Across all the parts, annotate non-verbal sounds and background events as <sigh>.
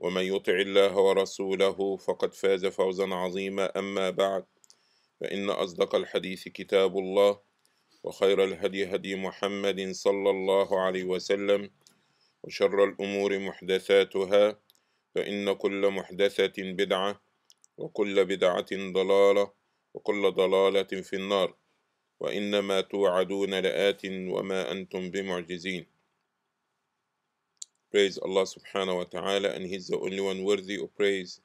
ومن يطع الله ورسوله فقد فاز فوزا عظيما أما بعد فإن أصدق الحديث كتاب الله وخير الهدي هدي محمد صلى الله عليه وسلم وشر الأمور محدثاتها فإن كل محدثة بدعة وكل بدعة ضلالة وكل ضلالة في النار وإنما توعدون لآت وما أنتم بمعجزين Praise Allah subhanahu wa ta'ala, and He's the only one worthy of praise.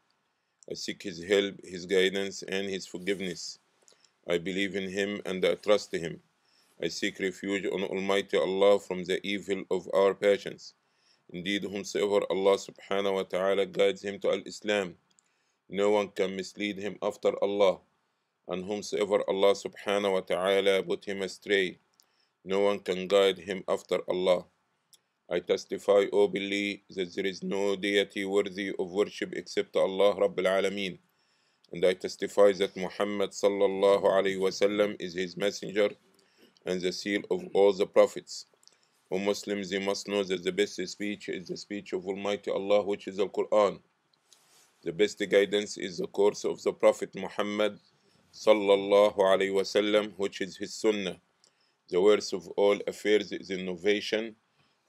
I seek His help, His guidance, and His forgiveness. I believe in Him and I trust Him. I seek refuge on Almighty Allah from the evil of our passions. Indeed, whomsoever Allah subhanahu wa ta'ala guides him to Al Islam, no one can mislead him after Allah. And whomsoever Allah subhanahu wa ta'ala put him astray, no one can guide him after Allah. I testify openly that there is no deity worthy of worship except Allah Rabbil Alameen. And I testify that Muhammad sallallahu alayhi wasallam is his messenger and the seal of all the prophets. O Muslims, you must know that the best speech is the speech of Almighty Allah, which is the Quran. The best guidance is the course of the Prophet Muhammad sallallahu alayhi wasallam, which is his sunnah. The worst of all affairs is innovation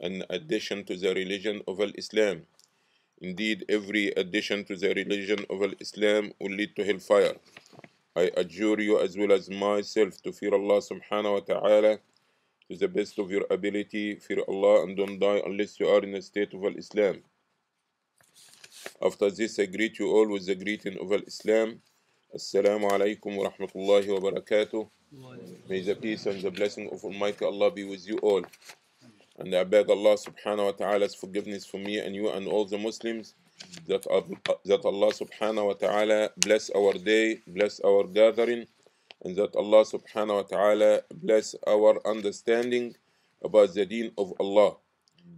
an mm-hmm. addition to the religion of Islam. Indeed, every addition to the religion of Islam will lead to hellfire. I adjure you as well as myself to fear Allah subhanahu wa ta'ala to the best of your ability. Fear Allah and don't die unless you are in the state of Islam. After this, I greet you all with the greeting of Islam. Assalamu alaikum wa rahmatullahi wa barakatuh. May the peace and the blessing of Almighty Allah be with you all. And I beg Allah subhanahu wa ta'ala's forgiveness for me and you and all the Muslims that, that Allah subhanahu wa ta'ala bless our day, bless our gathering, and that Allah subhanahu wa ta'ala bless our understanding about the deen of Allah.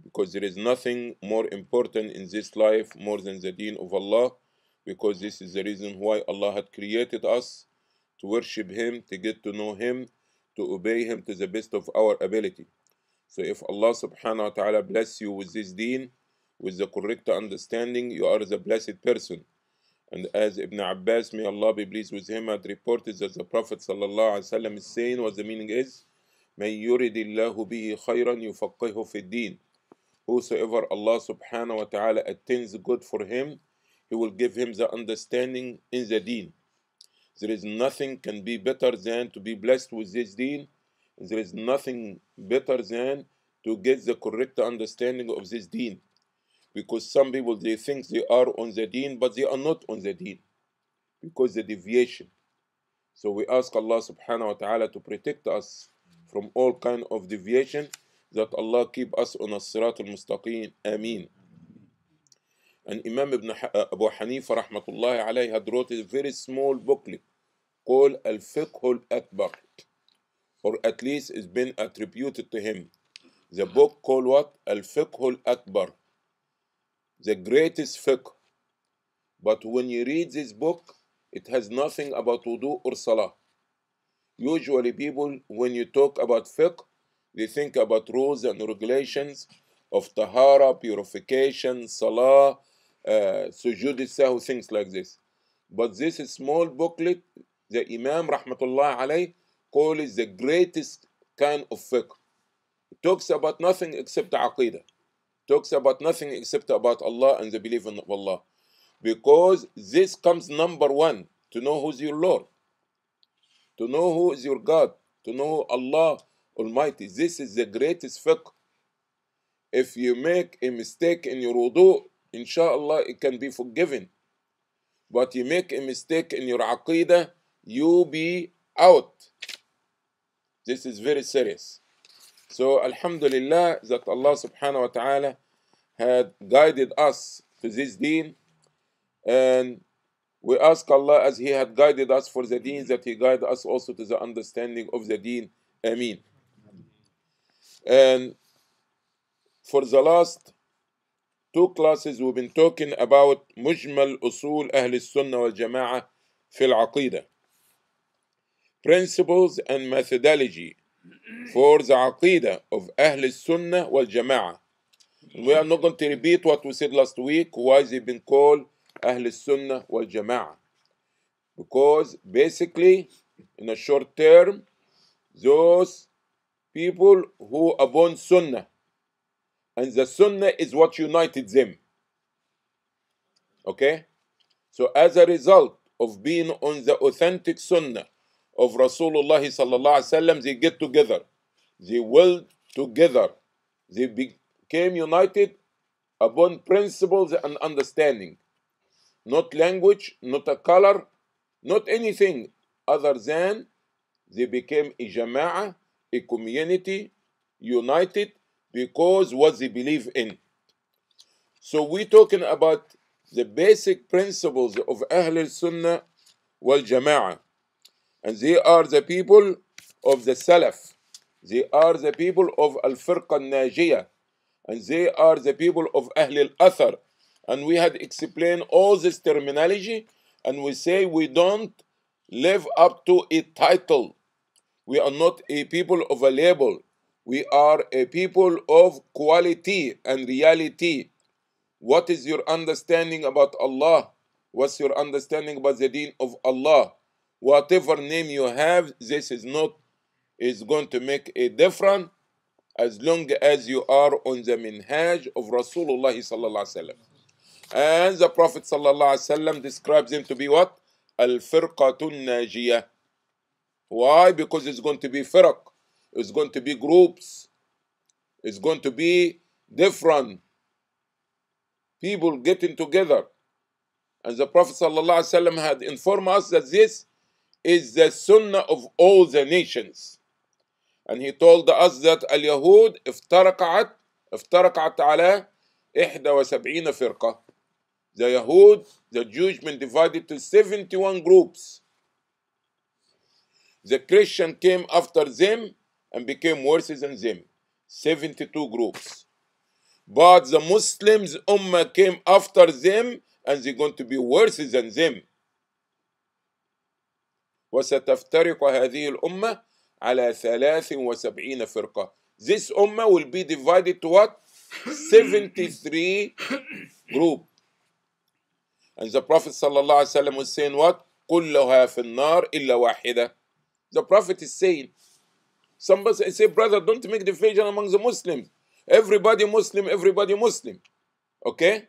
Because there is nothing more important in this life more than the deen of Allah, because this is the reason why Allah had created us to worship Him, to get to know Him, to obey Him to the best of our ability. So if Allah subhanahu wa ta'ala bless you with this deen, with the correct understanding, you are the blessed person. And as Ibn Abbas, may Allah be pleased with him, had reported that the Prophet وسلم, is saying, what the meaning is, مَنْ يُرِدِ اللَّهُ بِهِ خَيْرًا يُفَقِّهُ فِي الدِّينِ Whosoever Allah subhanahu wa ta'ala attains good for him, He will give him the understanding in the deen. There is nothing can be better than to be blessed with this deen there is nothing better than to get the correct understanding of this deen. Because some people they think they are on the deen, but they are not on the deen because the deviation. So we ask Allah subhanahu wa ta'ala to protect us from all kind of deviation that Allah keep us on as-sirat al-mustaqeen. amin And Imam Ibn uh, Abu Hanifa rahmatullahi alayhi had wrote a very small booklet called Al-Fiqh al-Akbar or at least it's been attributed to him. The book called what? Al-Fiqh al-Akbar, the greatest fiqh. But when you read this book, it has nothing about wudu or salah. Usually people, when you talk about fiqh, they think about rules and regulations of tahara, purification, salah, uh, sujud sahu, things like this. But this small booklet, the Imam rahmatullah alayh coal is the greatest kind of fiqh. It talks about nothing except aqidah. Talks about nothing except about Allah and the belief in Allah. Because this comes number one to know who's your Lord, to know who is your God, to know Allah Almighty. This is the greatest fiqh. If you make a mistake in your wudu, inshallah, it can be forgiven. But you make a mistake in your aqidah, you be out. This is very serious. So Alhamdulillah that Allah subhanahu wa ta'ala had guided us to this deen and we ask Allah as He had guided us for the deen that He guide us also to the understanding of the deen. Ameen. And for the last two classes we've been talking about al أصول wal-Jama'a والجماعة al-Aqidah principles and methodology for the aqidah of Ahl Sunnah wal Jama'ah. We are not going to repeat what we said last week, why they've been called Ahl Sunnah wal Jama'ah. Because basically, in a short term, those people who upon Sunnah, and the Sunnah is what united them. Okay? So as a result of being on the authentic Sunnah, of Rasulullah they get together, they will together, they became united upon principles and understanding, not language, not a color, not anything other than they became a jama'ah, a community united because what they believe in. So we're talking about the basic principles of Ahlul sunnah wal-Jama'ah. And they are the people of the Salaf. They are the people of Al Firqa Najiyah. And they are the people of Ahl al Athar. And we had explained all this terminology, and we say we don't live up to a title. We are not a people of a label. We are a people of quality and reality. What is your understanding about Allah? What's your understanding about the deen of Allah? whatever name you have, this is not is going to make a difference as long as you are on the minhaj of Rasulullah And the Prophet sallallahu alaihi wasallam describes him to be what? Al-firqatun najiyah. Why? Because it's going to be firq. It's going to be groups. It's going to be different people getting together. And the Prophet ﷺ had informed us that this is the sunnah of all the nations. And he told us that The Yahud, the Jewish divided to 71 groups. The Christian came after them and became worse than them. 72 groups. But the Muslims Ummah came after them and they're going to be worse than them. وستفترق هذه الأمة على 73 فرقة This أمة will be divided to what? 73 group And the Prophet صلى الله عليه وسلم was saying what? كلها في النار إلا واحدة The Prophet is saying Somebody say brother don't make division among the Muslims Everybody Muslim, everybody Muslim Okay?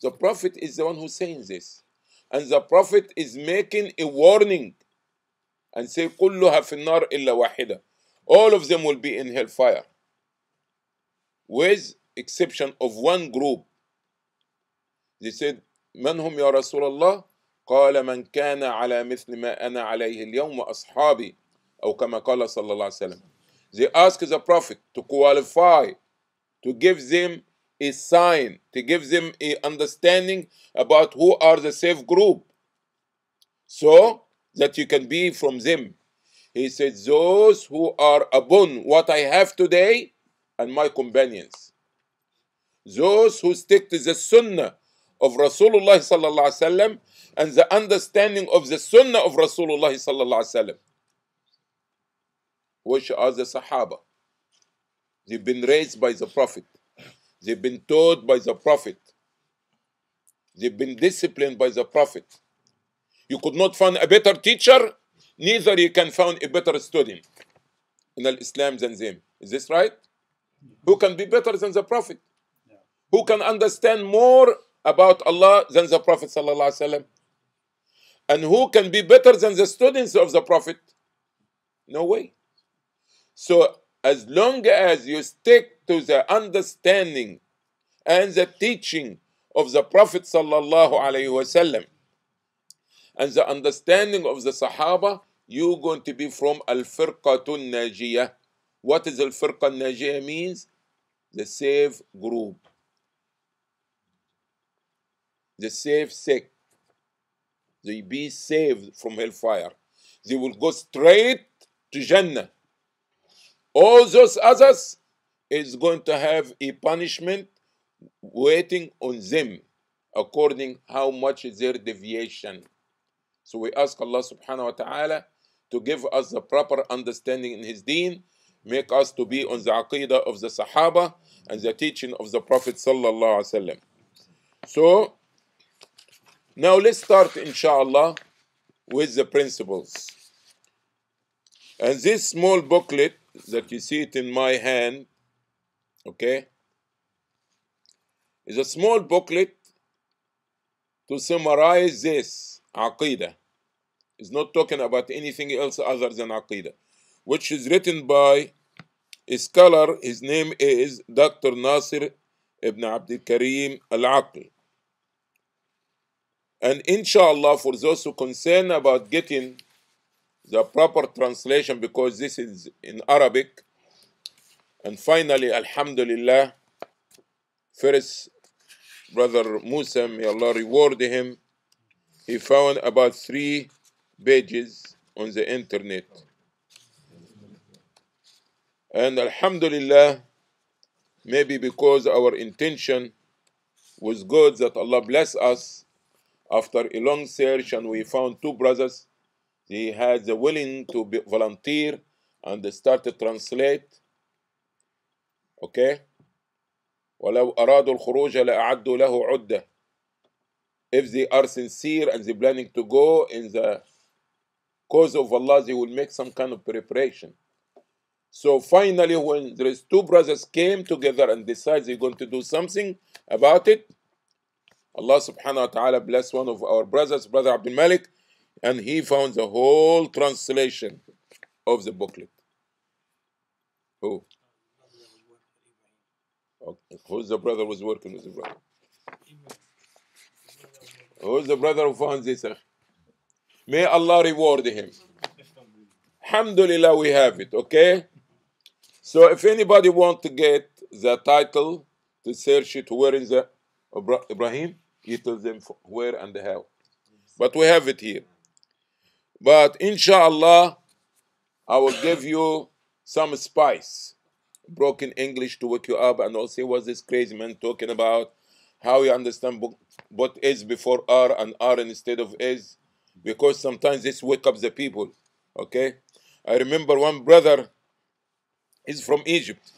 The Prophet is the one who's saying this And the Prophet is making a warning and say, All of them will be in hellfire. With exception of one group. They said, من هم يا رسول الله؟ قال من كان على مثل ما أنا عليه اليوم وأصحابي أو كما قال صلى الله عليه وسلم. They asked the Prophet to qualify, to give them a sign to give them a understanding about who are the safe group so that you can be from them he said those who are upon what i have today and my companions those who stick to the sunnah of rasulullah sallallahu alaihi wasallam and the understanding of the sunnah of rasulullah sallallahu alaihi wasallam which are the sahaba they've been raised by the prophet They've been taught by the Prophet. They've been disciplined by the Prophet. You could not find a better teacher, neither you can find a better student in Islam than them. Is this right? Who can be better than the Prophet? Who can understand more about Allah than the Prophet And who can be better than the students of the Prophet? No way. So as long as you stick to the understanding and the teaching of the Prophet sallallahu alaihi wasallam and the understanding of the Sahaba, you're going to be from al-firqatun najiyah. What is al-firqa najiyah means? The safe group, the safe sect. They be saved from hellfire. They will go straight to Jannah. All those others, is going to have a punishment waiting on them according how much is their deviation. So we ask Allah subhanahu wa ta'ala to give us the proper understanding in His deen, make us to be on the aqidah of the Sahaba and the teaching of the Prophet sallallahu alaihi wasallam. So now let's start inshallah with the principles. And this small booklet that you see it in my hand okay, it's a small booklet to summarize this Aqidah. It's not talking about anything else other than Aqidah, which is written by a scholar. His name is Dr. Nasir ibn Abdul Karim Al Aql. And inshallah, for those who concern about getting the proper translation, because this is in Arabic, and finally, Alhamdulillah, first brother Musa, may Allah reward him, he found about three pages on the internet. And Alhamdulillah, maybe because our intention was good that Allah bless us, after a long search and we found two brothers, they had the willing to volunteer and start started to translate Okay? وَلَوْ أَرَادُوا الْخُرُوجَ لَأَعَدُّوا لَهُ عُدَّةً If they are sincere and they planning to go in the cause of Allah, they will make some kind of preparation. So finally, when these two brothers came together and decided they're going to do something about it, Allah subhanahu wa ta'ala blessed one of our brothers, Brother Abdul Malik, and he found the whole translation of the booklet. Who? Okay. Who's the brother who's working with the brother? Who's the brother who found this? May Allah reward him. Alhamdulillah, we have it, okay? So if anybody want to get the title, to search it, where is the Ibrahim? He tells them where and how. But we have it here. But inshallah, I will give you some spice broken English to wake you up and also was this crazy man talking about how you understand what is before R and R instead of is because sometimes this wake up the people. Okay, I remember one brother is from Egypt.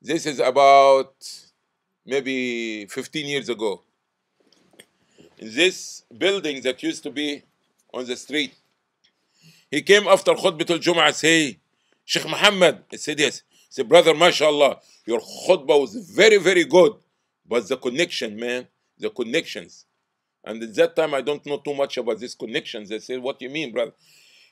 This is about maybe 15 years ago. In this building that used to be on the street, he came after al Jum'ah say, Sheikh Muhammad. he said, yes. He said, brother, mashallah, your khutbah was very, very good. But the connection, man, the connections. And at that time, I don't know too much about these connections. I said, what do you mean, brother?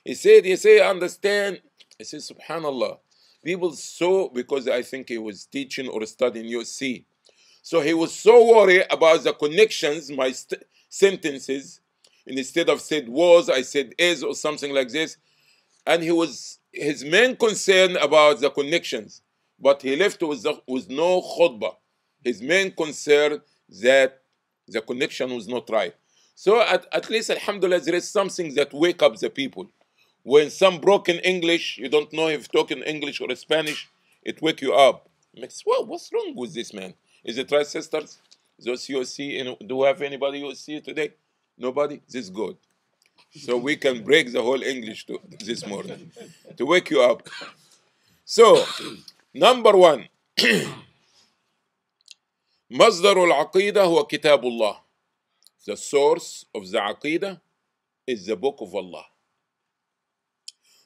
He said, he said, I understand. He said, subhanallah. People so, because I think he was teaching or studying USC. So he was so worried about the connections, my sentences, and instead of said was, I said is or something like this. And he was his main concern about the connections, but he left with, the, with no khutbah. His main concern that the connection was not right. So at, at least, alhamdulillah, there is something that wake up the people. When some broken English, you don't know if talking English or Spanish, it wake you up. Makes, what, what's wrong with this man? Is it right, sisters? Those you see, do we have anybody you see today? Nobody? This is good so we can break the whole English to, <laughs> this morning to wake you up. So, number one, مصدر العقيدة هو كتاب الله. The source of the عقيدة is the book of Allah.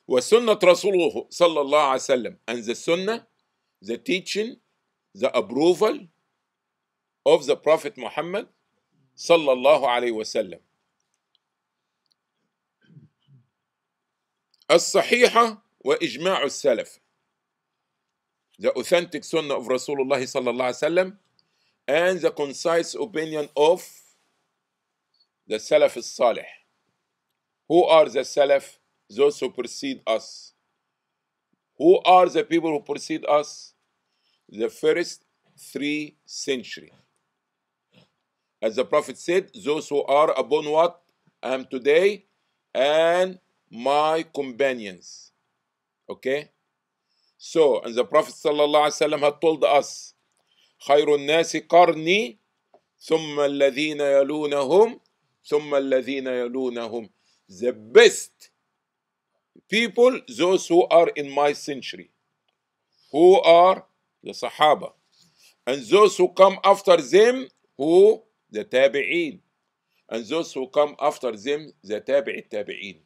وسنة رسوله صلى الله عليه وسلم and the sunnah, the teaching, the approval of the Prophet Muhammad صلى الله عليه وسلم. الصحيحة وإجماع السلف The authentic sunnah of Rasulullah صلى الله عليه وسلم and the concise opinion of the Salaf الصالح Who are the Salaf? Those who precede us. Who are the people who precede us? The first three century. As the Prophet said, those who are upon what I am today and my companions. Okay? So, and the Prophet ﷺ had told us, خير الناس قرني ثم الذين يلونهم ثم الذين يلونهم the best people those who are in my century who are the Sahaba and those who come after them who the Tabi'een and those who come after them the Tabi'i Tabi'een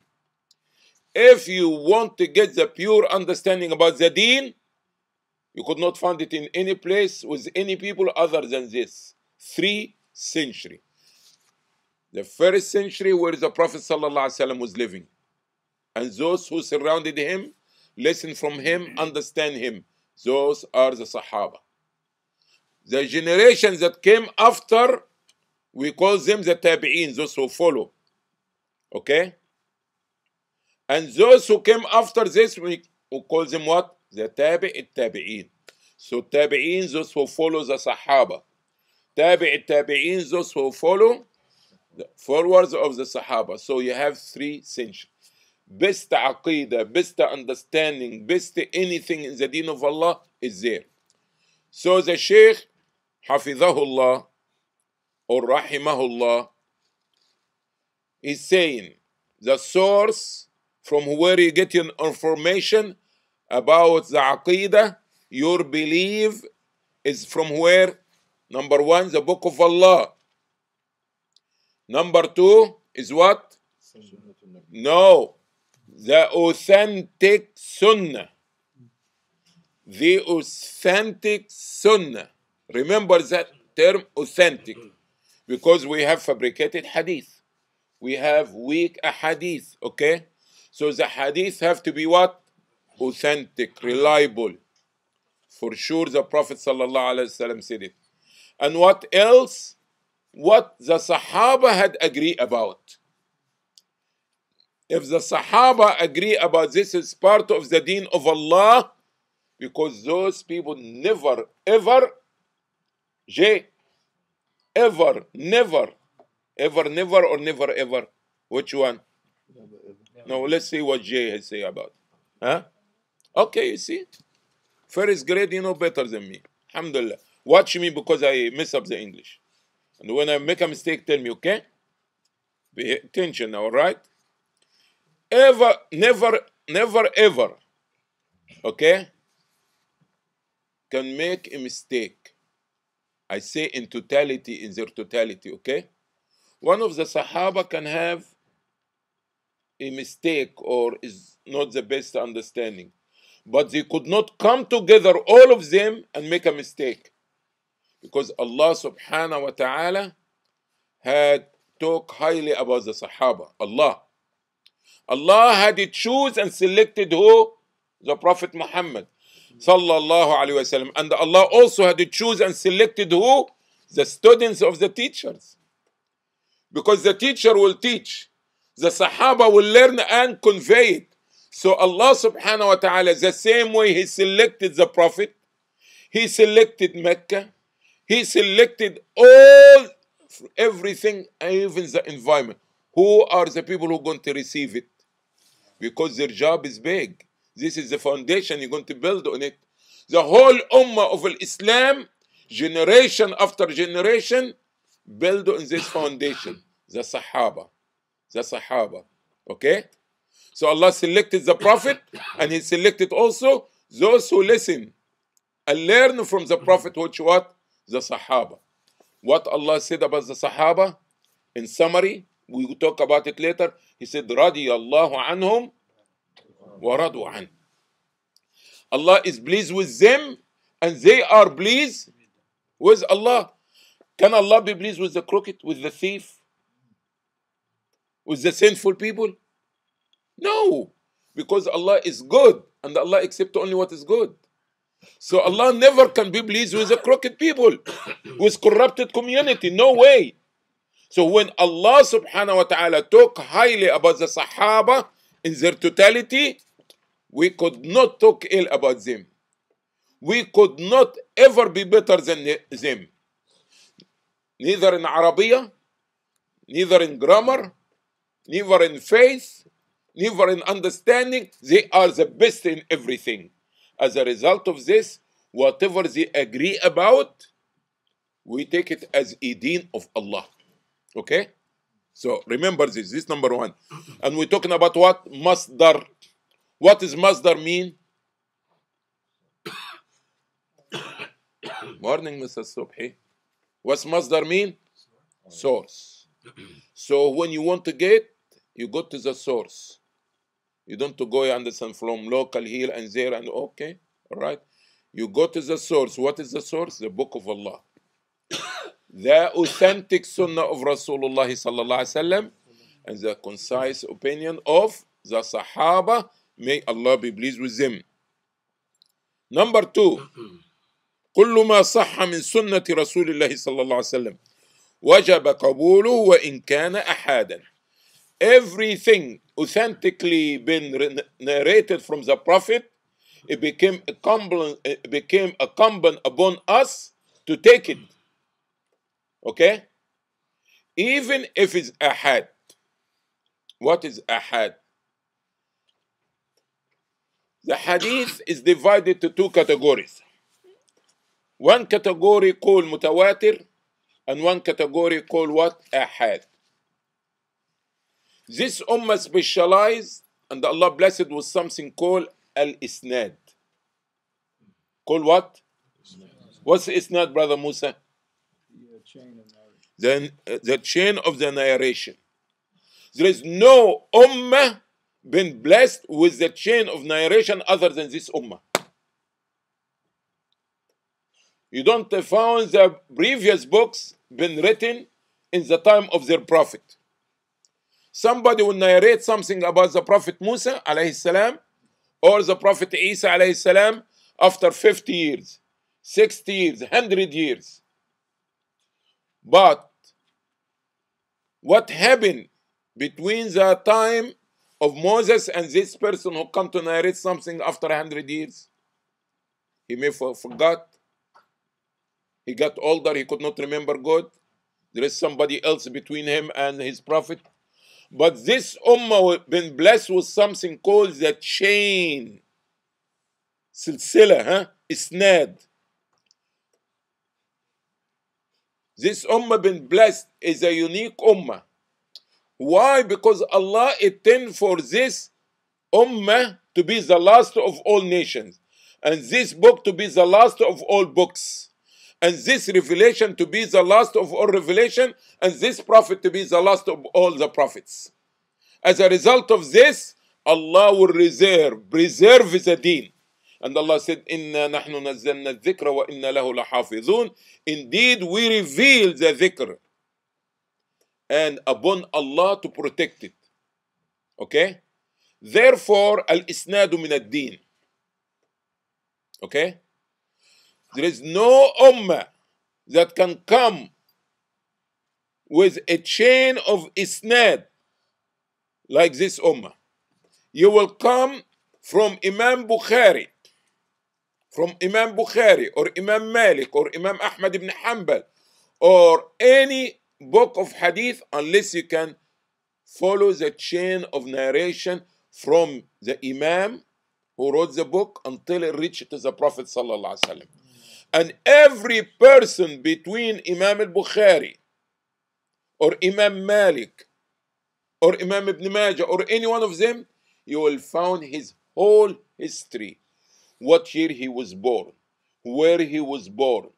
If you want to get the pure understanding about the deen, you could not find it in any place with any people other than this. Three century. The first century where the Prophet ﷺ was living. And those who surrounded him, listen from him, understand him. Those are the Sahaba. The generation that came after, we call them the Tabi'in, those who follow. Okay? And those who came after this, we, we call them what? The tabi tabi'in. So tabi'in, those who follow the Sahaba. Tabi tabi'in, those who follow the followers of the Sahaba. So you have three centuries. Best aqidah, best understanding, best anything in the deen of Allah is there. So the Shaykh, Hafidahullah, or Rahimahullah, is saying the source from where you get your information about the aqidah, your belief is from where? Number one, the book of Allah. Number two is what? No, the authentic sunnah. The authentic sunnah. Remember that term authentic because we have fabricated hadith. We have weak hadith, okay? So the hadith have to be what? Authentic, reliable. For sure the Prophet said it. And what else? What the Sahaba had agreed about. If the Sahaba agree about this is part of the deen of Allah, because those people never, ever, J, ever, never, ever, never, or never, ever. Which one? Now let's see what Jay has say about. It. Huh? Okay, you see? First grade, you know better than me. Alhamdulillah. Watch me because I mess up the English. And when I make a mistake, tell me, okay? Pay attention All right. Ever, never, never, ever, okay? Can make a mistake. I say in totality, in their totality, okay? One of the Sahaba can have a mistake or is not the best understanding. But they could not come together, all of them, and make a mistake. Because Allah subhanahu wa ta'ala had talked highly about the Sahaba, Allah. Allah had chosen and selected who? The Prophet Muhammad sallallahu alayhi wasallam. And Allah also had chosen and selected who? The students of the teachers. Because the teacher will teach. The Sahaba will learn and convey it. So Allah subhanahu wa ta'ala, the same way He selected the Prophet, He selected Mecca, He selected all, everything, even the environment. Who are the people who are going to receive it? Because their job is big. This is the foundation you're going to build on it. The whole Ummah of Islam, generation after generation, build on this foundation, the Sahaba the Sahaba. Okay? So Allah selected the Prophet and He selected also those who listen and learn from the Prophet, which what? The Sahaba. What Allah said about the Sahaba? In summary, we will talk about it later. He said, رضي anhum wa ورضوا an." Allah is pleased with them and they are pleased with Allah. Can Allah be pleased with the crooked, with the thief, with the sinful people? No, because Allah is good and Allah accepts only what is good. So Allah never can be pleased with the crooked people, <coughs> with corrupted community. No way. So when Allah subhanahu wa ta'ala talk highly about the Sahaba in their totality, we could not talk ill about them. We could not ever be better than them. Neither in Arabia, neither in grammar, neither in faith, neither in understanding. They are the best in everything. As a result of this, whatever they agree about, we take it as a deen of Allah. Okay? So remember this, this number one. And we're talking about what? Masdar. What does Masdar mean? <coughs> Morning, Mr. Subhi. What's Masdar mean? Source. So when you want to get, you go to the source. You don't go and understand from local here and there and okay, all right. You go to the source. What is the source? The book of Allah. <coughs> the authentic sunnah of Rasulullah and the concise opinion of the Sahaba. May Allah be pleased with them. Number two, كل ما صح من سنة رسول الله صلى الله عليه وسلم وجب قبوله وإن كان أحدا everything authentically been narrated from the Prophet, it became a it became a incumbent upon us to take it. Okay? Even if it's ahad. What is ahad? The hadith is divided to two categories. One category called mutawatir, and one category called what? Ahad. This ummah specialized, and Allah blessed with something called al isnad. Call what? Isnad. What's isnad, brother Musa? The chain of The, the chain of the narration. There is no ummah been blessed with the chain of narration other than this ummah. You don't find the previous books been written in the time of their prophet somebody will narrate something about the Prophet Musa alayhi salam or the Prophet Isa alayhi salam after 50 years, 60 years, 100 years. But what happened between the time of Moses and this person who come to narrate something after 100 years? He may have forgot. He got older. He could not remember God. There is somebody else between him and his prophet. But this ummah been blessed with something called the chain. Silsila, huh? Isnad. This ummah been blessed is a unique ummah. Why? Because Allah intended for this ummah to be the last of all nations and this book to be the last of all books and this revelation to be the last of all revelation, and this prophet to be the last of all the prophets. As a result of this, Allah will reserve, preserve the deen. And Allah said, Inna nahnu nazzalna dhikra wa inna lahu lahafizun. Indeed, we reveal the dhikr. And upon Allah to protect it. Okay? Therefore, al-isnadu min ad-deen. Okay? There is no ummah that can come with a chain of isnad like this ummah. You will come from Imam Bukhari, from Imam Bukhari or Imam Malik or Imam Ahmad ibn Hanbal or any book of hadith unless you can follow the chain of narration from the Imam who wrote the book until it reached to the Prophet sallallahu alaihi wasallam and every person between Imam al-Bukhari or Imam Malik or Imam Ibn Majah or any one of them, you will find his whole history. What year he was born, where he was born.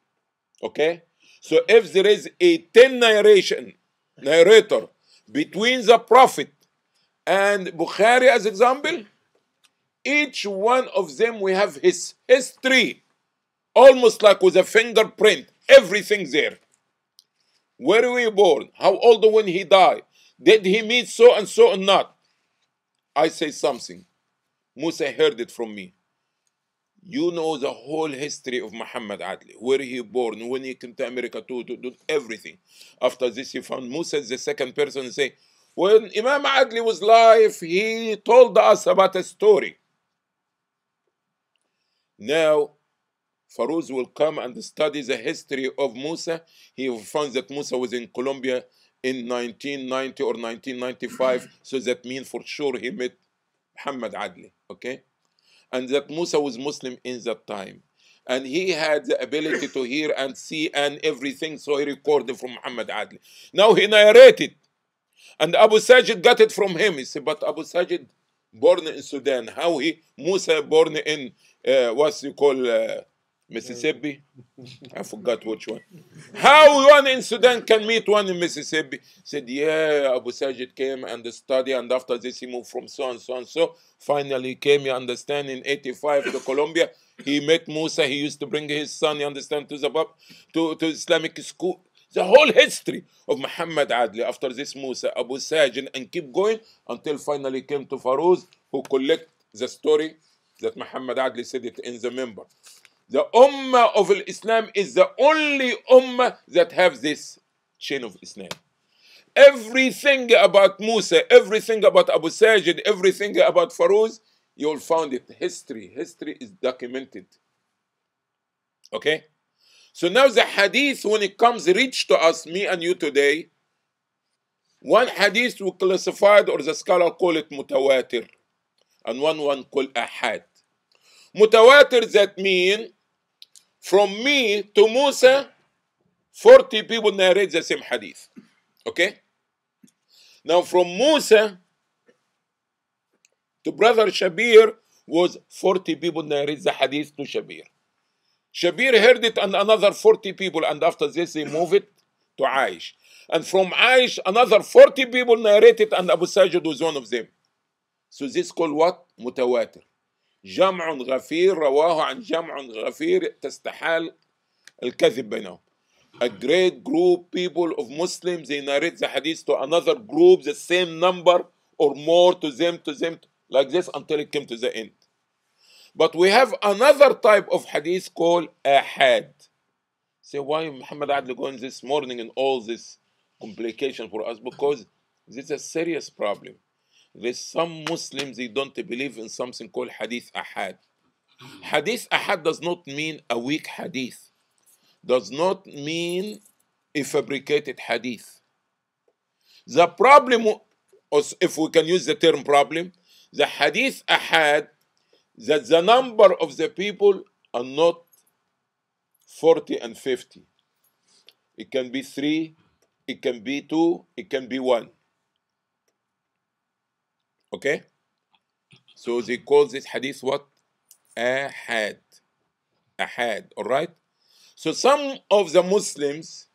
Okay? So if there is a 10 narration, narrator between the Prophet and Bukhari as example, each one of them we have his history almost like with a fingerprint. Everything there. Where were you born? How old when he died? Did he meet so and so or not? I say something. Musa heard it from me. You know the whole history of Muhammad Adli, where he born, when he came to America to, do everything. After this, he found Musa the second person say, when Imam Adli was alive, he told us about a story. Now Farouz will come and study the history of Musa. He finds that Musa was in Colombia in 1990 or 1995. <clears throat> so that means for sure he met Muhammad Adli, okay? And that Musa was Muslim in that time. And he had the ability to hear and see and everything, so he recorded from Muhammad Adli. Now he narrated. And Abu Sajid got it from him. He said, but Abu Sajid born in Sudan, how he, Musa born in, uh, what's you call, uh, Mississippi? I forgot which one. How one in Sudan can meet one in Mississippi? Said, yeah, Abu Sajid came and studied, and after this he moved from so and so and so. Finally came, you understand, in 85 to Colombia. He met Musa. He used to bring his son, you understand, to Zabab, to, to Islamic school. The whole history of Muhammad Adli after this Musa, Abu Sajid, and keep going until finally came to Farouz, who collect the story that Muhammad Adli said it in the member. The Ummah of Islam is the only Ummah that have this chain of Islam. Everything about Musa, everything about Abu Sajid, everything about Farouz, you'll find it. History. History is documented. Okay? So now the hadith, when it comes reach to us, me and you today, one hadith we classified, or the scholar call it mutawatir, and one one called ahad. Mutawatir that mean from me to Musa, 40 people narrate the same hadith. Okay? Now, from Musa to brother Shabir was 40 people narrate the hadith to Shabir. Shabir heard it and another 40 people, and after this they move it to Aish. And from Aish, another 40 people narrated, and Abu Sajid was one of them. So this is called what? Mutawatir. جمع غفير رواه عن جمع غفير تستحال الكذب بينهم A great group people of Muslims they narrate the hadith to another group the same number or more to them to them like this until it came to the end. But we have another type of hadith called ahad. Say why Muhammad Adli going this morning and all this complication for us because this is a serious problem. There's some Muslims, they don't believe in something called hadith ahad. Hadith ahad does not mean a weak hadith, does not mean a fabricated hadith. The problem, or if we can use the term problem, the hadith ahad, that the number of the people are not 40 and 50. It can be 3, it can be 2, it can be 1. Okay? So they call this hadith what? Ahad. Ahad. Alright? So some of the Muslims,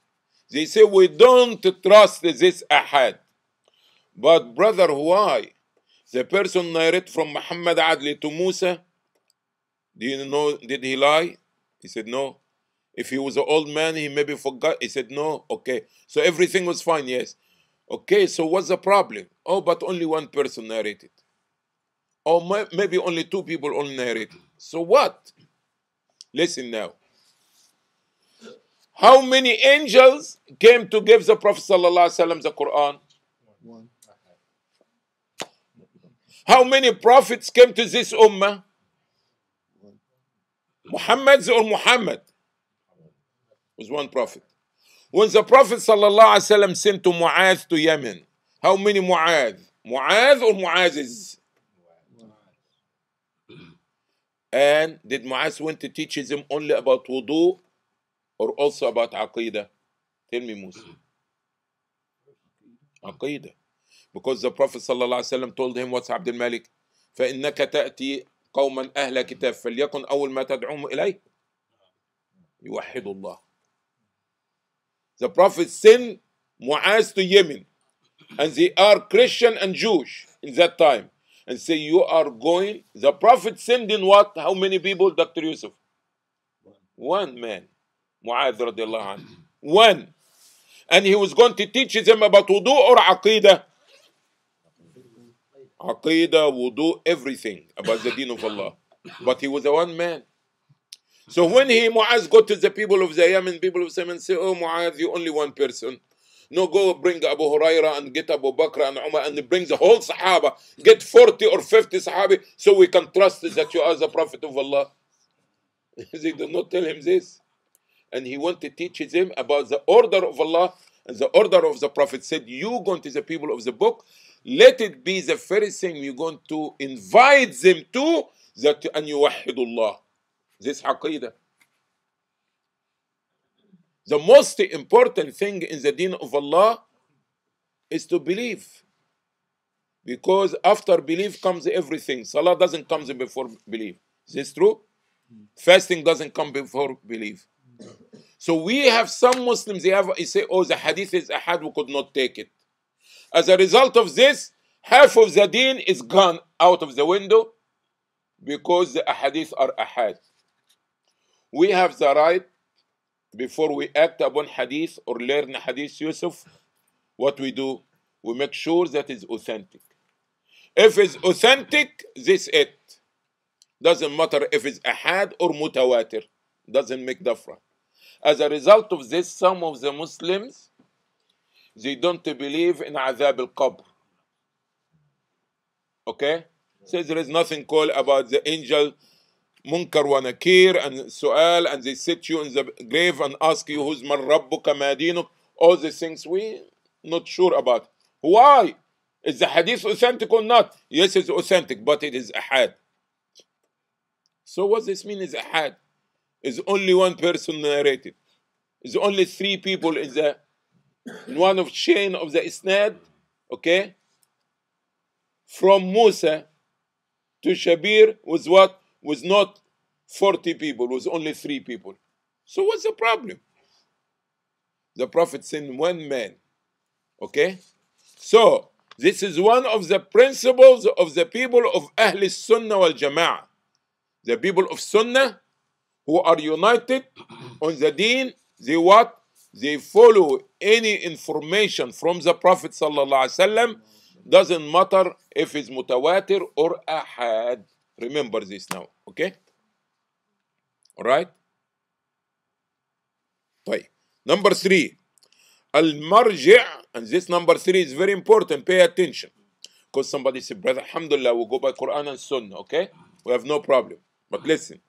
they say we don't trust this Ahad. But brother, why? The person narrated from Muhammad Adli to Musa, do you know, did he lie? He said no. If he was an old man, he maybe forgot. He said no. Okay. So everything was fine, yes. Okay, so what's the problem? Oh, but only one person narrated. Or maybe only two people only narrated. So what? Listen now. How many angels came to give the Prophet ﷺ the Quran? One. How many prophets came to this ummah? Muhammad or Muhammad? Was one prophet. When the Prophet الله عليه وسلم sent to Muaz to Yemen, how many Muaz? Muaz or Muaz's? And did Muaz want to teach them only about wudu or also about aqidah? Tell me, Musa. Aqidah. Because the Prophet وسلم told him what's Abdul Malik? فإنك تأتي قوما أهل كتاب فليكن أول ما تدعوهم إليه يوحد الله The Prophet sent Muaz to Yemen, and they are Christian and Jewish in that time, and say, You are going. The Prophet sent in what? How many people, Dr. Yusuf? One man, Muaz radiallahu anhu. One. And he was going to teach them about wudu or aqidah. Aqidah, wudu, everything about the deen of Allah. But he was a one man. So when he, Muaz, go to the people of the Yemen, people of Yemen say, Oh, Muaz, you only one person. No, go bring Abu Huraira and get Abu Bakr and Umar and bring the whole Sahaba. Get 40 or 50 Sahabi so we can trust that you are the Prophet of Allah. <laughs> they did not tell him this. And he went to teach them about the order of Allah and the order of the Prophet. Said, You go to the people of the book, let it be the first thing you're going to invite them to that and you Allah." this aqidah. The most important thing in the deen of Allah is to believe. Because after belief comes everything. Salah doesn't come before belief. Is this true? Fasting doesn't come before belief. So we have some Muslims, they, have, they say, oh, the hadith is ahad, we could not take it. As a result of this, half of the deen is gone out of the window because the ahadith are ahad. We have the right, before we act upon hadith or learn hadith Yusuf, what we do, we make sure that is authentic. If it's authentic, this it. Doesn't matter if it's ahad or mutawatir. Doesn't make difference. As a result of this, some of the Muslims, they don't believe in azab al-qabr. Okay? So there is nothing called about the angel Munkar wa and Su'al and they sit you in the grave and ask you who's man rabbuka madinuk all the things we not sure about why is the hadith authentic or not yes it's authentic but it is ahad so what this mean is ahad is only one person narrated is only three people in the in one of chain of the isnad okay from Musa to Shabir was what was not 40 people, was only three people. So what's the problem? The Prophet sent one man. Okay? So, this is one of the principles of the people of Ahl Sunnah wal Jama'ah. The people of Sunnah who are united on the deen, they what? They follow any information from the Prophet sallallahu alaihi wasallam. Doesn't matter if it's mutawatir or ahad. remember this now okay alright طيب number three المرجع and this number three is very important pay attention because somebody said brother alhamdulillah we go by Quran and Sunnah okay we have no problem but listen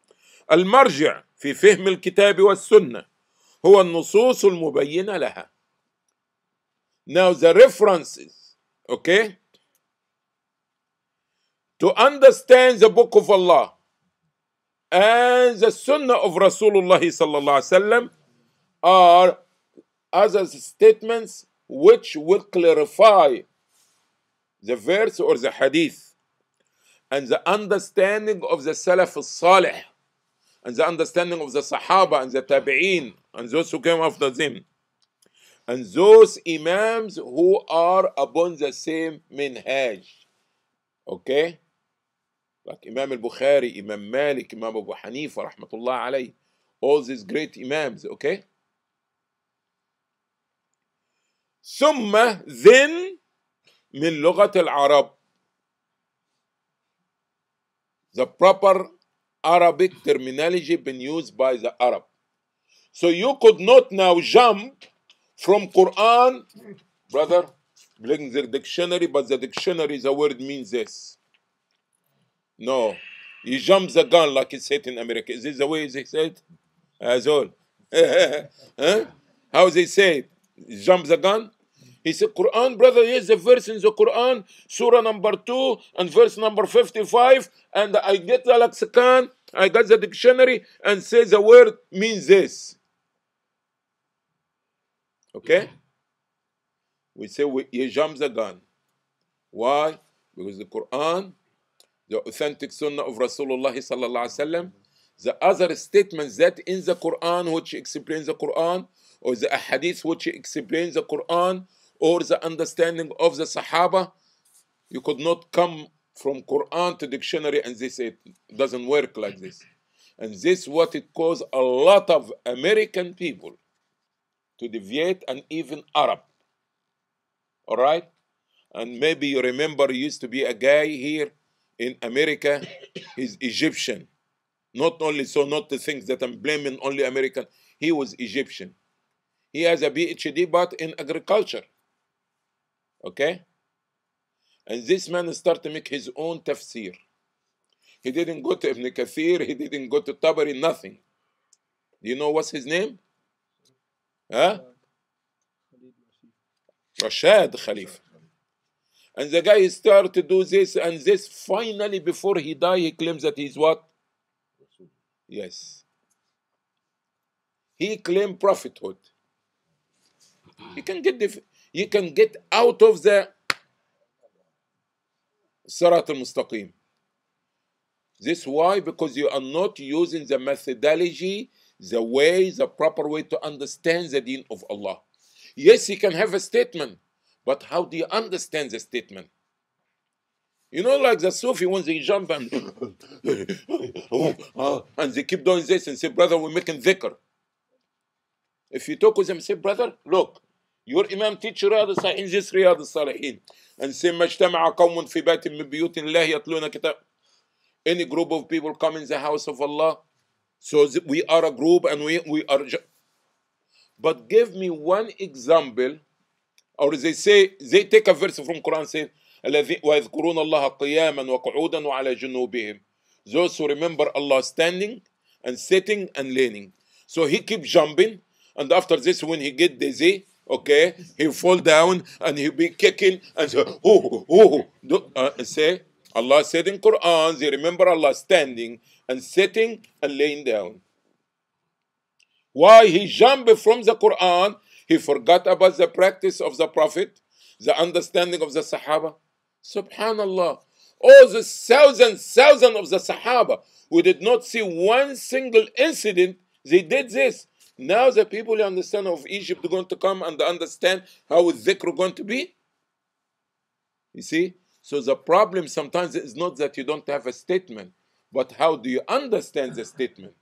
المرجع في فهم الكتاب والسنة هو النصوص المبينة لها now the references okay to understand the book of Allah and the sunnah of Rasulullah are other statements which will clarify the verse or the hadith and the understanding of the Salaf al-Salih and the understanding of the Sahaba and the Tabi'een and those who came after them and those Imams who are upon the same minhaj okay like Imam al-Bukhari, Imam Malik, Imam Abu Hanifa, rahmatullah alayh, all these great Imams, okay? ثم then من لغة العرب the proper Arabic terminology been used by the Arab. So you could not now jump from Quran, brother, bring the dictionary, but the dictionary, the word means this. No. He jumps the gun like it's said in America. Is this the way they said? As all. <laughs> huh? How is they said? Jumps the gun? He said, Quran, brother, here's the verse in the Quran, Surah number 2 and verse number 55. And I get the lexicon, I got the dictionary, and say the word means this. Okay? We say, we, he jumps the gun. Why? Because the Quran the authentic Sunnah of Rasulullah the other statements that in the Quran which explains the Quran, or the hadith which explains the Quran, or the understanding of the Sahaba, you could not come from Quran to dictionary and this it doesn't work like this. And this what it caused a lot of American people to deviate and even Arab. All right? And maybe you remember used to be a guy here in America is Egyptian. Not only so, not to think that I'm blaming only American. He was Egyptian. He has a PhD, but in agriculture. Okay? And this man started to make his own tafsir. He didn't go to Ibn Kathir, he didn't go to Tabari, nothing. Do you know what's his name? Huh? Rashad Khalif. And the guy start to do this and this. Finally, before he die, he claims that he's what? Yes. He claimed prophethood. You can get the, you can get out of the Sarat al-Mustaqim. This why? Because you are not using the methodology, the way, the proper way to understand the deen of Allah. Yes, he can have a statement. But how do you understand the statement? You know, like the Sufi, when they jump and <coughs> oh, and they keep doing this and say, brother, we're making dhikr. If you talk with them, say, brother, look, your imam teacher Riyadh Salihin, in this Riyadh Salihin, and say, مَجْتَمَعَ قَوْمٌ فِي بَيْتٍ مِّن بِيُوتِ اللَّهِ يَتْلُونَ kitab. Any group of people come in the house of Allah, so we are a group and we, we are... But give me one example or they say they take a verse from Quran saying الله قياما وقعودا وعلى جنوبهم those who remember Allah standing and sitting and leaning so he keep jumping and after this when he get dizzy okay he fall down and he be kicking and say oh oh uh, say Allah said in Quran they remember Allah standing and sitting and laying down why he jumped from the Quran he forgot about the practice of the Prophet, the understanding of the Sahaba. Subhanallah. All the thousands, thousands of the Sahaba, we did not see one single incident they did this. Now the people the understand of Egypt are going to come and understand how is Zikr going to be. You see? So the problem sometimes is not that you don't have a statement, but how do you understand the statement?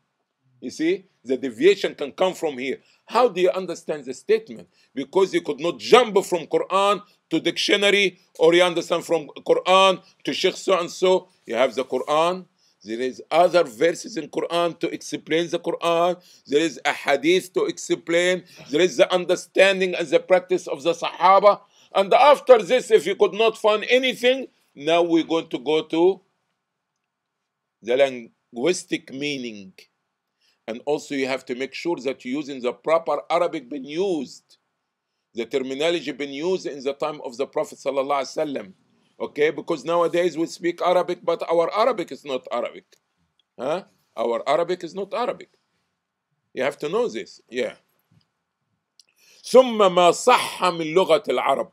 You see? The deviation can come from here. How do you understand the statement? Because you could not jump from Quran to dictionary, or you understand from Quran to Sheikh so and so. You have the Quran. There is other verses in Quran to explain the Quran. There is a hadith to explain. There is the understanding and the practice of the Sahaba. And after this, if you could not find anything, now we're going to go to the linguistic meaning. And also you have to make sure that you're using the proper Arabic been used, the terminology been used in the time of the Prophet Okay, because nowadays we speak Arabic, but our Arabic is not Arabic. Huh? Our Arabic is not Arabic. You have to know this. Yeah. ثم ما صح من لغة العرب.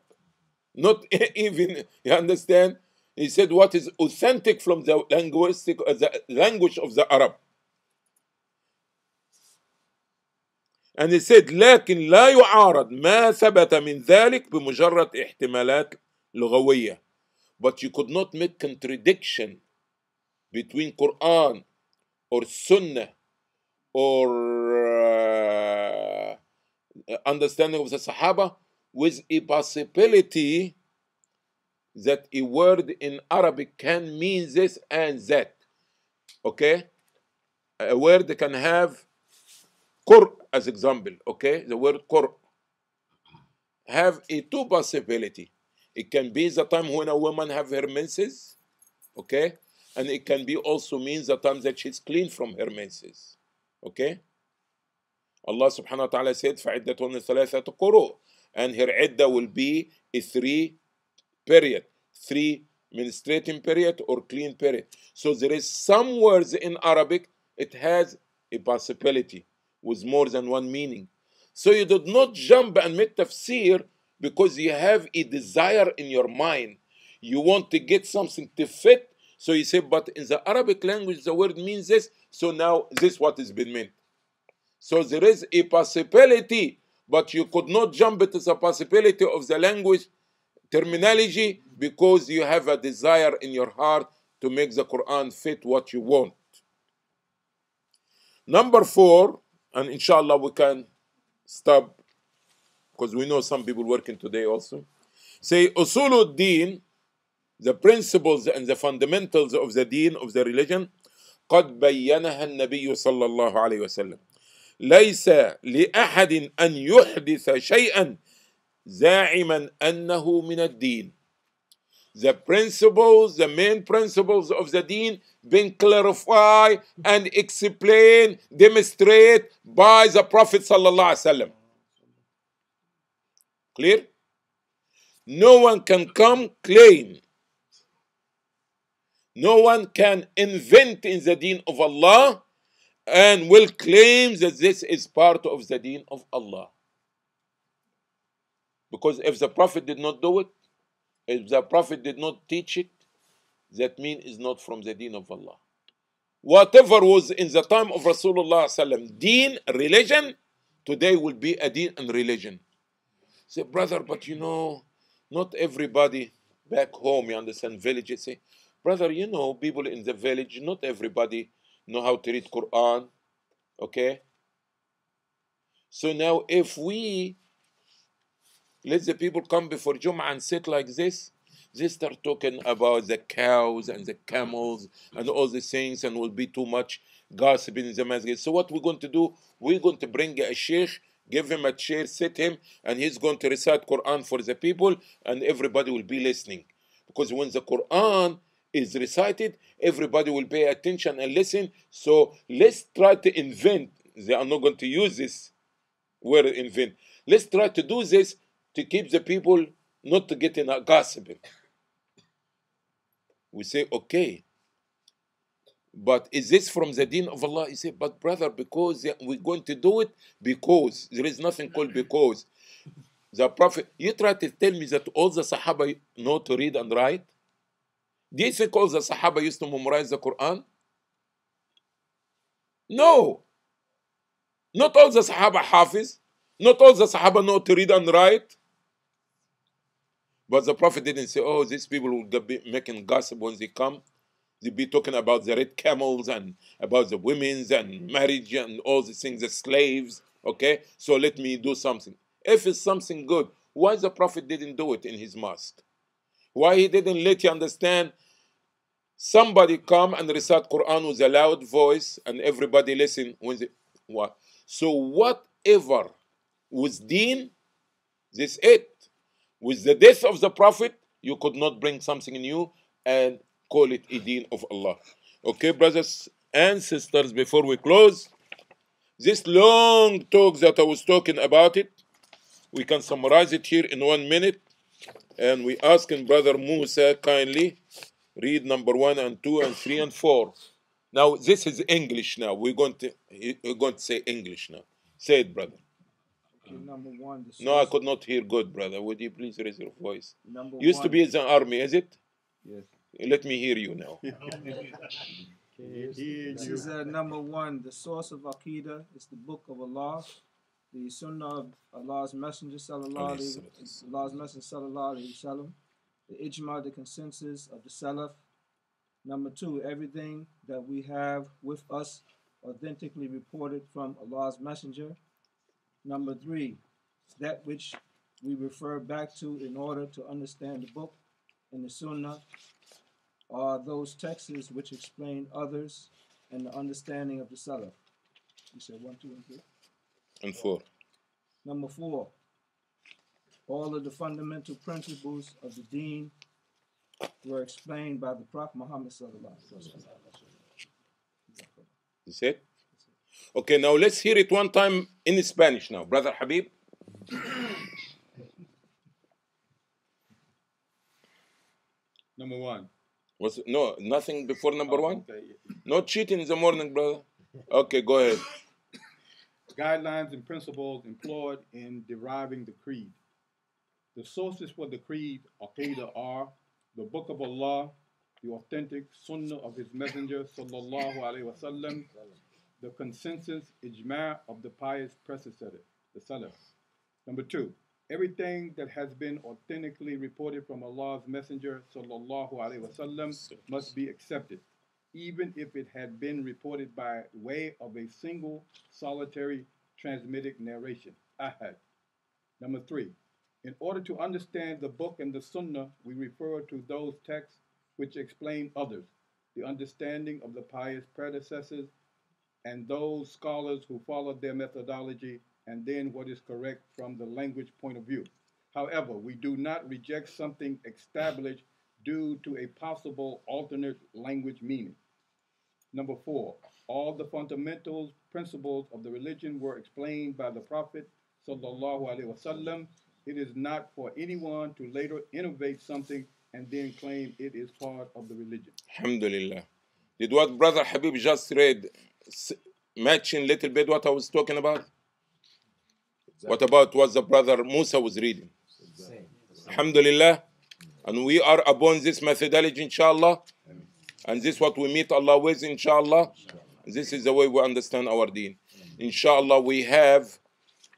Not <laughs> even, you understand? He said what is authentic from the linguistic, uh, the language of the Arab. السيد لكن لا يعارض ما ثبت من ذلك بمجرد احتمالات لغوية but you could not make contradiction between Quran or Sunnah or uh, understanding of the Sahaba with a possibility that a word in Arabic can mean this and that okay a word can have Qur as example, okay? The word Qur have a two possibility. It can be the time when a woman have her menses, okay? And it can be also means the time that she's clean from her menses, okay? Allah subhanahu wa ta'ala said, فَعِدَّتُهُنَّ ثَلَاثَةُ قُرُوءٍ And her idda will be a three period, three menstruating period or clean period. So there is some words in Arabic, it has a possibility with more than one meaning. So you did not jump and make tafsir because you have a desire in your mind. You want to get something to fit. So you say, but in the Arabic language, the word means this. So now this what has been meant. So there is a possibility, but you could not jump to the possibility of the language terminology because you have a desire in your heart to make the Quran fit what you want. Number four, and inshallah we can stop because we know some people working today also say usuluddin the principles and the fundamentals of the deen of the religion قد بينها النبي صلى الله عليه وسلم ليس لأحد أن يحدث شيئا زاعما أنه من الدين the principles, the main principles of the deen, been clarified and explained, demonstrated by the Prophet sallallahu alaihi Clear? No one can come claim. No one can invent in the deen of Allah and will claim that this is part of the deen of Allah. Because if the Prophet did not do it, if the Prophet did not teach it, that means it's not from the deen of Allah. Whatever was in the time of Rasulullah deen, religion, today will be a deen and religion. Say, brother, but you know, not everybody back home, you understand, villages say, brother, you know, people in the village, not everybody know how to read Quran. Okay? So now if we let the people come before Jum'ah and sit like this. They start talking about the cows and the camels and all the things, and will be too much gossip in the masjid. So what we're going to do? We're going to bring a sheikh, give him a chair, sit him, and he's going to recite Quran for the people, and everybody will be listening. Because when the Quran is recited, everybody will pay attention and listen. So let's try to invent. They are not going to use this word invent. Let's try to do this to keep the people not to get in a gossiping. We say, okay, but is this from the deen of Allah? He said, but brother, because we're going to do it because there is nothing called because. The Prophet, you try to tell me that all the Sahaba know to read and write? Do you think all the Sahaba used to memorize the Quran? No. Not all the Sahaba Hafiz. Not all the Sahaba know to read and write. But the Prophet didn't say, oh, these people will be making gossip when they come. They'll be talking about the red camels and about the women's and marriage and all these things, the slaves. Okay, so let me do something. If it's something good, why the Prophet didn't do it in his mosque? Why he didn't let you understand somebody come and recite Quran with a loud voice and everybody listen when they, what? So whatever with deen, this it. With the death of the Prophet, you could not bring something new and call it a deen of Allah. Okay, brothers and sisters, before we close, this long talk that I was talking about it, we can summarize it here in one minute. And we asking Brother Musa kindly read number one and two and three and four. Now this is English now. We're going to we're going to say English now. Say it, brother. Mm. number one. No, I could not hear good, brother. Would you please raise your voice? Number Used one. to be in the army, is it? Yes. Let me hear you now. This <laughs> is uh, number one. The source of Aqidah is the Book of Allah, the Sunnah of Allah's Messenger Sallallahu Alaihi Allah's Messenger Sallallahu Alaihi Wasallam, the Ijma, the consensus of the Salaf. Number two, everything that we have with us authentically reported from Allah's Messenger. Number three, that which we refer back to in order to understand the book and the Sunnah are those texts which explain others and the understanding of the Salaf. You said one, two, and three? And four. Number four, all of the fundamental principles of the deen were explained by the Prophet Muhammad. Is it? Okay, now let's hear it one time in Spanish now, brother Habib. Number one. Was no nothing before number oh, one. Okay. No cheating in the morning, brother. Okay, go ahead. Guidelines and principles employed in deriving the creed. The sources for the creed are the Book of Allah, the authentic Sunnah of His Messenger, sallallahu alaihi wasallam, the consensus ijma' of the pious predecessors, the Salaf. Number two, everything that has been authentically reported from Allah's Messenger sallallahu alaihi wasallam must be accepted, even if it had been reported by way of a single solitary transmitted narration, ahad. Number three, in order to understand the book and the sunnah, we refer to those texts which explain others, the understanding of the pious predecessors and those scholars who followed their methodology, and then what is correct from the language point of view. However, we do not reject something established due to a possible alternate language meaning. Number four, all the fundamental principles of the religion were explained by the Prophet sallallahu alaihi wasallam. It is not for anyone to later innovate something and then claim it is part of the religion. Alhamdulillah. Did what Brother Habib just read matching little bit what I was talking about? Exactly. What about what the brother Musa was reading? Exactly. Alhamdulillah. And we are upon this methodology, inshallah. And this is what we meet Allah with, inshallah. This is the way we understand our deen. Inshallah, we have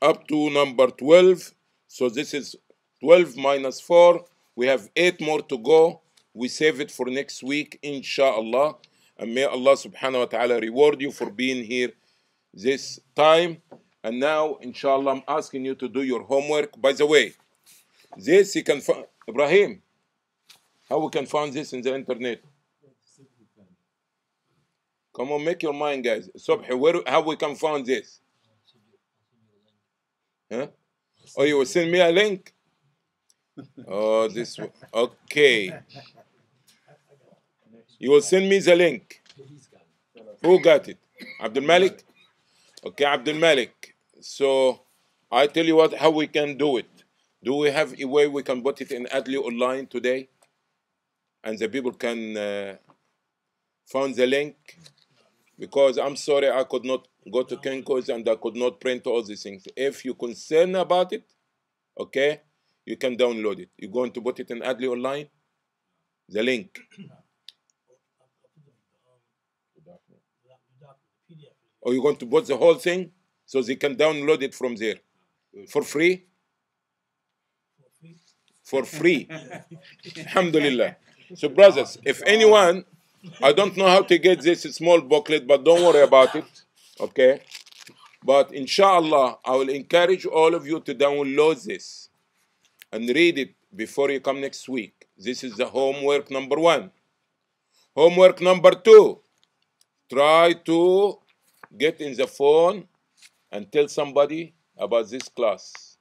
up to number 12. So this is 12 minus 4. We have 8 more to go. We save it for next week, inshallah. And may Allah subhanahu wa ta'ala reward you for being here this time. And now, inshallah, I'm asking you to do your homework. By the way, this you can find, Ibrahim, how we can find this in the internet? Come on, make your mind, guys. Subhi, where, how we can find this? Huh? Oh, you will send me a link? Oh, this, okay. You will send me the link. Who got it? Abdul Malik? Okay, Abdul Malik. So I tell you what, how we can do it. Do we have a way we can put it in Adli online today? And the people can uh, find the link? Because I'm sorry I could not go to Kinko's and I could not print all these things. If you're concerned about it, okay, you can download it. You're going to put it in Adli online? The link. Or you going to put the whole thing? So they can download it from there. For free? For free. <laughs> Alhamdulillah. So brothers, if anyone, I don't know how to get this small booklet, but don't worry about it. Okay? But inshallah, I will encourage all of you to download this and read it before you come next week. This is the homework number one. Homework number two try to Get in the phone and tell somebody about this class,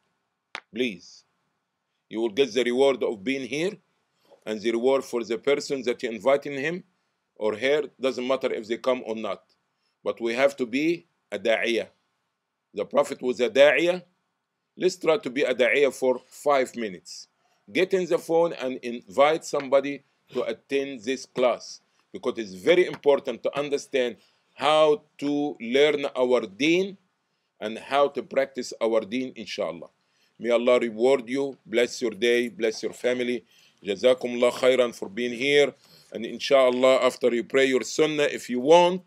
please. You will get the reward of being here and the reward for the person that you're inviting him or her, doesn't matter if they come or not. But we have to be a da'iyah. The Prophet was a da'iyah. Let's try to be a da'iyah for five minutes. Get in the phone and invite somebody to attend this class because it's very important to understand how to learn our deen and how to practice our deen inshallah may allah reward you bless your day bless your family jazakum allah khairan for being here and inshallah after you pray your sunnah if you want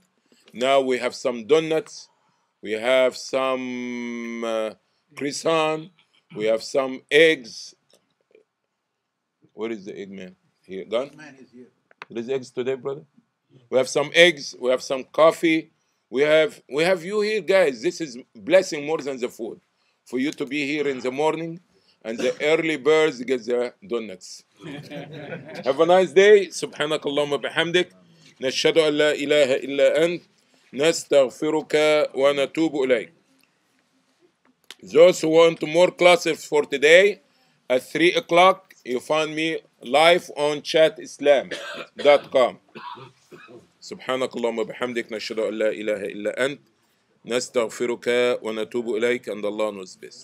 now we have some donuts we have some uh, croissant we have some eggs where is the egg man here gone man is here there's eggs today brother we have some eggs. We have some coffee. We have we have you here, guys. This is blessing more than the food. For you to be here in the morning, and the early birds get their donuts. <laughs> have a nice day. سبحانك اللهم بحمدك نشهد أن لا إله إلا أنت نستغفرك ونتوب إليك. Those who want more classes for today, at 3 o'clock, you find me live on chatislam.com. سبحانك اللهم وبحمدك نشهد أن لا إله إلا أنت نستغفرك ونتوب إليك عند الله نوز